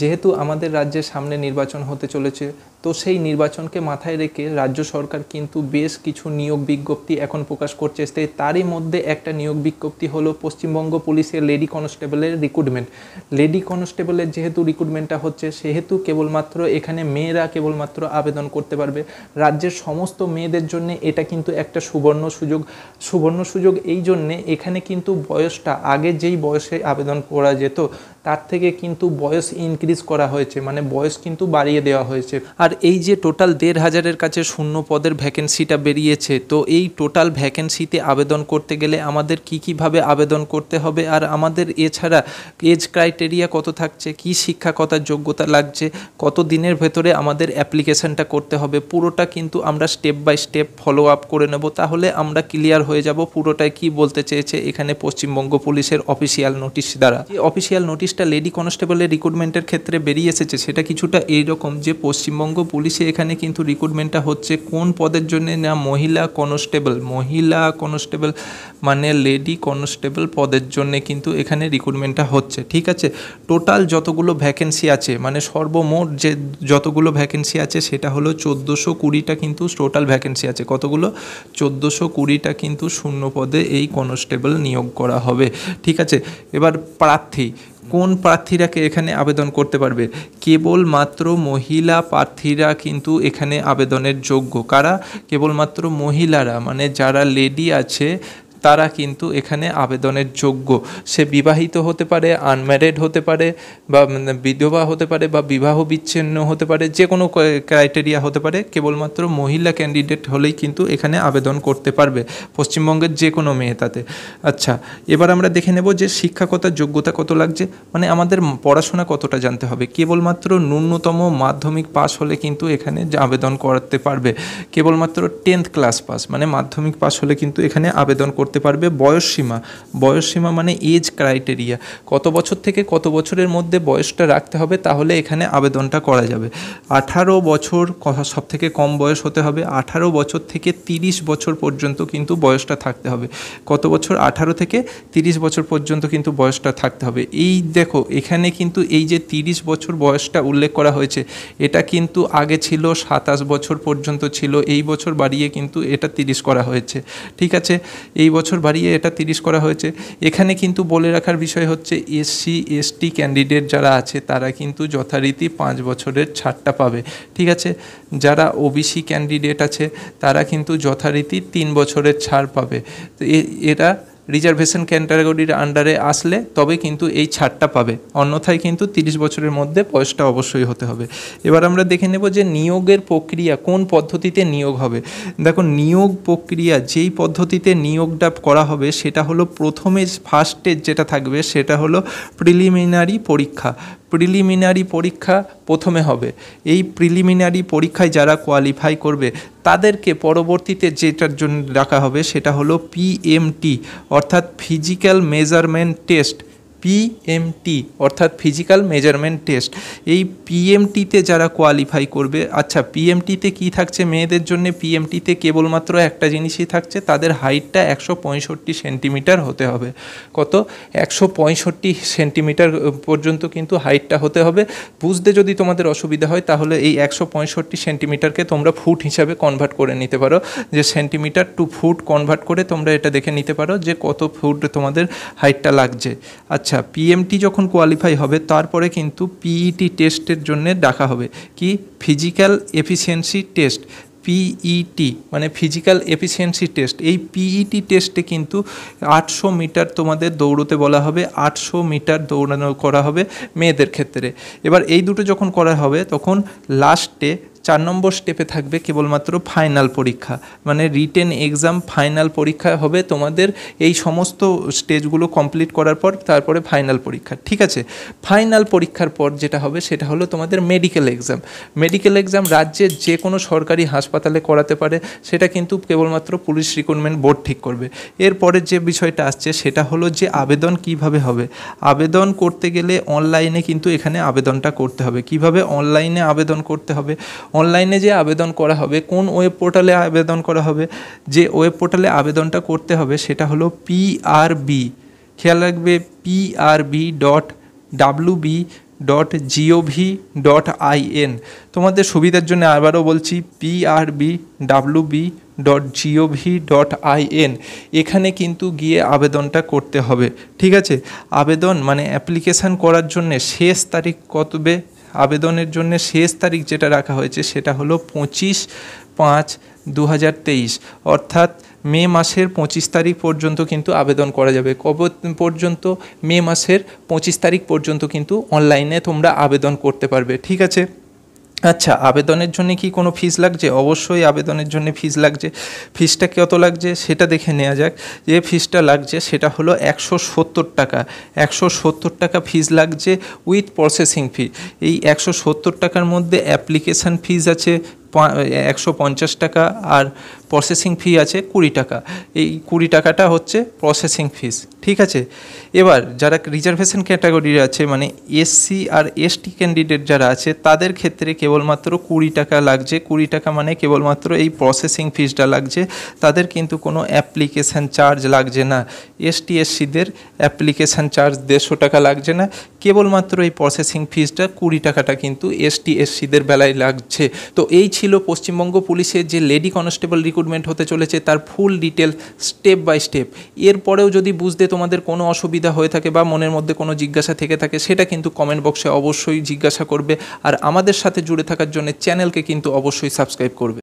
যেহেতু আমাদের রাজ্যের সামনে নির্বাচন হতে চলেছে তো সেই নির্বাচনকে মাথায় রেখে রাজ্য সরকার কিন্তু বেশ কিছু নিয়োগ বিজ্ঞপ্তি এখন প্রকাশ করছে তারই মধ্যে একটা নিয়োগ বিজ্ঞপ্তি হলো পশ্চিমবঙ্গ পুলিশের লেডি কনস্টেবলের রিক্রুটমেন্ট লেডি কনস্টেবলের যেহেতু রিক্রুটমেন্টটা হচ্ছে সেহেতু কেবলমাত্র এখানে মেয়েরা কেবলমাত্র আবেদন করতে পারবে রাজ্যের সমস্ত মেয়েদের জন্য এটা কিন্তু একটা সুবর্ণ সুযোগ সুবর্ণ সুযোগ এই জন্যে এখানে কিন্তু বয়সটা আগে যেই বয়সে আবেদন করা যেত তার থেকে কিন্তু বয়স ইন ইনক্রিজ করা হয়েছে মানে বয়স কিন্তু বাড়িয়ে দেওয়া হয়েছে আর এই যে টোটাল দেড় হাজারের কাছে শূন্য পদের ভ্যাকেন্সিটা বেরিয়েছে তো এই টোটাল ভ্যাকেন্সিতে আবেদন করতে গেলে আমাদের কি কিভাবে আবেদন করতে হবে আর আমাদের এছাড়া এজ ক্রাইটেরিয়া কত থাকছে কি শিক্ষাকতার যোগ্যতা লাগছে কত দিনের ভেতরে আমাদের অ্যাপ্লিকেশনটা করতে হবে পুরোটা কিন্তু আমরা step by step follow up করে নেব তাহলে আমরা ক্লিয়ার হয়ে যাব পুরোটাই কি বলতে চেয়েছে এখানে পশ্চিমবঙ্গ পুলিশের অফিসিয়াল নোটিশ দ্বারা অফিসিয়াল নোটিশটা লেডি কনস্টেবলের রিক্রুটমেন্টের ক্ষেত্রে বেরিয়ে এসেছে সেটা কিছুটা এইরকম যে পশ্চিমবঙ্গ পুলিশে এখানে কিন্তু রিক্রুটমেন্টটা হচ্ছে কোন পদের জন্য না মহিলা কনস্টেবল মহিলা কনস্টেবল মানে লেডি কনস্টেবল পদের জন্য কিন্তু এখানে রিক্রুটমেন্টটা হচ্ছে ঠিক আছে টোটাল যতগুলো ভ্যাকেন্সি আছে মানে সর্বমোট যে যতগুলো ভ্যাকেন্সি আছে সেটা হলো চোদ্দোশো কুড়িটা কিন্তু টোটাল ভ্যাকেন্সি আছে কতগুলো চোদ্দোশো কুড়িটা কিন্তু শূন্য পদে এই কনস্টেবল নিয়োগ করা হবে ঠিক আছে এবার প্রার্থী কোন প্রার্থীরাকে এখানে আবেদন করতে পারবে কেবলমাত্র মহিলা প্রার্থীরা কিন্তু এখানে আবেদনের যোগ্য কারা কেবলমাত্র মহিলারা মানে যারা লেডি আছে তারা কিন্তু এখানে আবেদনের যোগ্য সে বিবাহিত হতে পারে আনম্যারিড হতে পারে বা মানে বিধবা হতে পারে বা বিবাহ বিচ্ছিন্ন হতে পারে যে কোনো ক্রাইটেরিয়া হতে পারে কেবলমাত্র মহিলা ক্যান্ডিডেট হলেই কিন্তু এখানে আবেদন করতে পারবে পশ্চিমবঙ্গের যে কোনো মেয়ে তাতে আচ্ছা এবার আমরা দেখে নেব যে শিক্ষাকতার যোগ্যতা কত লাগছে মানে আমাদের পড়াশোনা কতটা জানতে হবে কেবলমাত্র ন্যূনতম মাধ্যমিক পাস মানে হলে কিন্তু এখানে আবেদন করতে পারবে কেবলমাত্র টেন্থ ক্লাস পাস মানে মাধ্যমিক পাস হলে কিন্তু এখানে আবেদন করতে করতে পারবে বয়সসীমা বয়সসীমা মানে এজ ক্রাইটেরিয়া কত বছর থেকে কত বছরের মধ্যে বয়সটা রাখতে হবে তাহলে এখানে আবেদনটা করা যাবে আঠারো বছর সব থেকে কম বয়স হতে হবে আঠারো বছর থেকে তিরিশ বছর পর্যন্ত কিন্তু বয়সটা থাকতে হবে কত বছর আঠারো থেকে তিরিশ বছর পর্যন্ত কিন্তু বয়সটা থাকতে হবে এই দেখো এখানে কিন্তু এই যে তিরিশ বছর বয়সটা উল্লেখ করা হয়েছে এটা কিন্তু আগে ছিল সাতাশ বছর পর্যন্ত ছিল এই বছর বাড়িয়ে কিন্তু এটা তিরিশ করা হয়েছে ঠিক আছে এই বছর বছর বাড়িয়ে এটা তিরিশ করা হয়েছে এখানে কিন্তু বলে রাখার বিষয় হচ্ছে এসসি এসটি ক্যান্ডিডেট যারা আছে তারা কিন্তু যথারীতি পাঁচ বছরের ছাড়টা পাবে ঠিক আছে যারা ওবিসি ক্যান্ডিডেট আছে তারা কিন্তু যথারীতি তিন বছরের ছাড় পাবে তো এরা রিজার্ভেশন ক্যাটাগরির আন্ডারে আসলে তবে কিন্তু এই ছাড়টা পাবে অন্যথায় কিন্তু তিরিশ বছরের মধ্যে বয়সটা অবশ্যই হতে হবে এবার আমরা দেখে নেব যে নিয়োগের প্রক্রিয়া কোন পদ্ধতিতে নিয়োগ হবে দেখো নিয়োগ প্রক্রিয়া যেই পদ্ধতিতে নিয়োগটা করা হবে সেটা হলো প্রথমে ফার্স্টের যেটা থাকবে সেটা হলো প্রিলিমিনারি পরীক্ষা প্রিলিমিনারি পরীক্ষা প্রথমে হবে এই প্রিলিমিনারি পরীক্ষায় যারা কোয়ালিফাই করবে তাদেরকে পরবর্তীতে যেটার জন্য রাখা হবে সেটা হলো পিএমটি অর্থাৎ ফিজিক্যাল মেজারমেন্ট টেস্ট পিএমটি অর্থাৎ ফিজিক্যাল মেজারমেন্ট টেস্ট এই পিএমটিতে যারা কোয়ালিফাই করবে আচ্ছা পিএমটিতে কি থাকছে মেয়েদের জন্য পিএমটিতে কেবলমাত্র একটা জিনিসই থাকছে তাদের হাইটটা একশো পঁয়ষট্টি সেন্টিমিটার হতে হবে কত একশো পঁয়ষট্টি সেন্টিমিটার পর্যন্ত কিন্তু হাইটটা হতে হবে বুঝতে যদি তোমাদের অসুবিধা হয় তাহলে এই একশো পঁয়ষট্টি সেন্টিমিটারকে তোমরা ফুট হিসাবে কনভার্ট করে নিতে পারো যে সেন্টিমিটার টু ফুট কনভার্ট করে তোমরা এটা দেখে নিতে পারো যে কত ফুট তোমাদের হাইটটা লাগছে আচ্ছা আচ্ছা পিএমটি যখন কোয়ালিফাই হবে তারপরে কিন্তু পিইটি টেস্টের জন্য ডাকা হবে কি ফিজিক্যাল এফিসিয়েন্সি টেস্ট পিইটি মানে ফিজিক্যাল এফিসিয়েন্সি টেস্ট এই পিইটি টেস্টে e কিন্তু আটশো মিটার তোমাদের দৌড়তে বলা হবে আটশো মিটার দৌড়ানো করা হবে মেয়েদের ক্ষেত্রে এবার এই দুটো যখন করা হবে তখন লাস্টে চার নম্বর স্টেপে থাকবে কেবলমাত্র ফাইনাল পরীক্ষা মানে রিটেন এক্সাম ফাইনাল পরীক্ষা হবে তোমাদের এই সমস্ত স্টেজগুলো কমপ্লিট করার পর তারপরে ফাইনাল পরীক্ষা ঠিক আছে ফাইনাল পরীক্ষার পর যেটা হবে সেটা হলো তোমাদের মেডিকেল এক্সাম মেডিকেল এক্সাম রাজ্যের যে কোনো সরকারি হাসপাতালে করাতে পারে সেটা কিন্তু কেবলমাত্র পুলিশ রিক্রুটমেন্ট বোর্ড ঠিক করবে এরপরে যে বিষয়টা আসছে সেটা হলো যে আবেদন কিভাবে হবে আবেদন করতে গেলে অনলাইনে কিন্তু এখানে আবেদনটা করতে হবে কিভাবে অনলাইনে আবেদন করতে হবে অনলাইনে যে আবেদন করা হবে কোন ওয়েব পোর্টালে আবেদন করা হবে যে ওয়েব পোর্টালে আবেদনটা করতে হবে সেটা হলো পিআরবি খেয়াল রাখবে PRB dot W B dot GOV dot IN তোমাদের সুবিধার জন্য আবারও বলছি PRB W B dot GOV dot IN এখানে কিন্তু গিয়ে আবেদনটা করতে হবে ঠিক আছে আবেদন মানে অ্যাপ্লিকেশান করার জন্য শেষ তারিখ কতবে আবেদনের জন্য শেষ তারিখ যেটা রাখা হয়েছে সেটা হলো পঁচিশ পাঁচ দু অর্থাৎ মে মাসের পঁচিশ তারিখ পর্যন্ত কিন্তু আবেদন করা যাবে কব পর্যন্ত মে মাসের পঁচিশ তারিখ পর্যন্ত কিন্তু অনলাইনে তোমরা আবেদন করতে পারবে ঠিক আছে আচ্ছা আবেদনের জন্য কি কোনো ফিস লাগছে অবশ্যই আবেদনের জন্য ফিস লাগছে ফিসটা কত লাগছে সেটা দেখে নেওয়া যাক যে ফিসটা লাগছে সেটা হলো একশো সত্তর টাকা একশো সত্তর টাকা ফিস লাগছে উইথ প্রসেসিং ফি এই একশো সত্তর টাকার মধ্যে অ্যাপ্লিকেশান ফিস আছে একশো পঞ্চাশ টাকা আর প্রসেসিং ফি আছে কুড়ি টাকা এই কুড়ি টাকাটা হচ্ছে প্রসেসিং ফিস ঠিক আছে এবার যারা রিজার্ভেশন ক্যাটাগরির আছে মানে এসসি আর এসটি ক্যান্ডিডেট যারা আছে তাদের ক্ষেত্রে কেবলমাত্র কুড়ি টাকা লাগছে কুড়ি টাকা মানে কেবলমাত্র এই প্রসেসিং ফিসটা লাগছে তাদের কিন্তু কোনো অ্যাপ্লিকেশান চার্জ লাগছে না এসটি এসসিদের অ্যাপ্লিকেশান চার্জ দেড়শো টাকা লাগছে না কেবলমাত্র এই প্রসেসিং ফিসটা কুড়ি টাকাটা কিন্তু এসটি এসসিদের বেলায় লাগছে তো এই ছিল পশ্চিমবঙ্গ পুলিশের যে লেডি কনস্টেবল রিক্রুট রিক্রুটমেন্ট হতে চলেছে তার full detail step by step এরপরেও যদি বুঝতে তোমাদের কোনো অসুবিধা হয়ে থাকে বা মনের মধ্যে কোনো জিজ্ঞাসা থেকে থাকে সেটা কিন্তু কমেন্ট বক্সে অবশ্যই জিজ্ঞাসা করবে আর আমাদের সাথে জুড়ে থাকার জন্য চ্যানেলকে কিন্তু অবশ্যই সাবস্ক্রাইব করবে